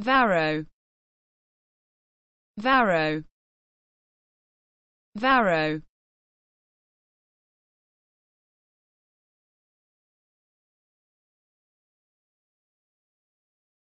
Varro, Varro, Varro.